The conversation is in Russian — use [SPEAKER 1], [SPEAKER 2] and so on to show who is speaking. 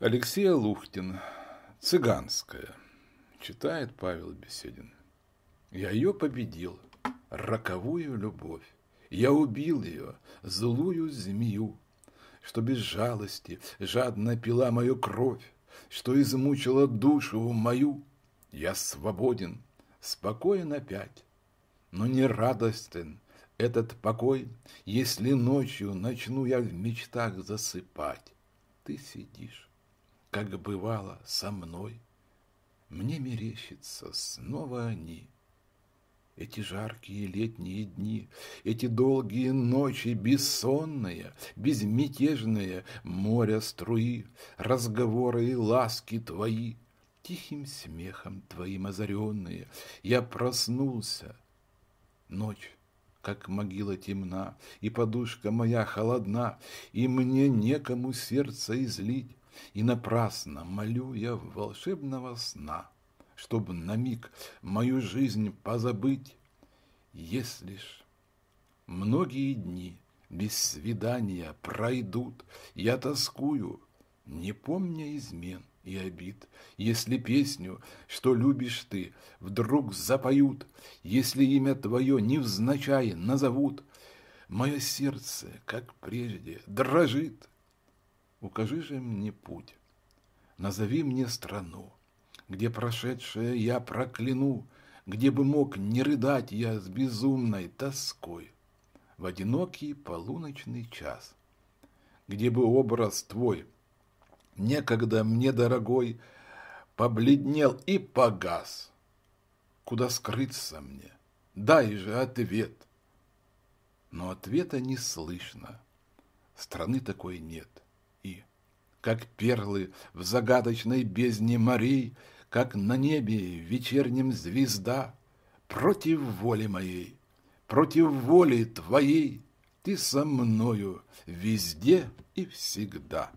[SPEAKER 1] Алексей Лухтин. Цыганская. Читает Павел Беседин. Я ее победил. Роковую любовь. Я убил ее, злую змею, что без жалости жадно пила мою кровь, что измучила душу мою. Я свободен, спокоен опять, но не радостен этот покой, если ночью начну я в мечтах засыпать. Ты сидишь как бывало со мной. Мне мерещится снова они. Эти жаркие летние дни, эти долгие ночи, бессонные, безмятежные, моря струи, разговоры и ласки твои, тихим смехом твоим озаренные, я проснулся. Ночь, как могила темна, и подушка моя холодна, и мне некому сердце излить, и напрасно молю я волшебного сна, чтобы на миг мою жизнь позабыть, если ж многие дни без свидания пройдут, я тоскую, не помня измен и обид, если песню, что любишь ты, вдруг запоют, если имя твое невзначай назовут, мое сердце, как прежде, дрожит, Укажи же мне путь, назови мне страну, Где прошедшее я прокляну, Где бы мог не рыдать я с безумной тоской В одинокий полуночный час, Где бы образ твой, некогда мне дорогой, Побледнел и погас. Куда скрыться мне? Дай же ответ. Но ответа не слышно. Страны такой нет. — и, как перлы в загадочной бездне морей, как на небе вечерним звезда, против воли моей, против воли твоей, ты со мною везде и всегда.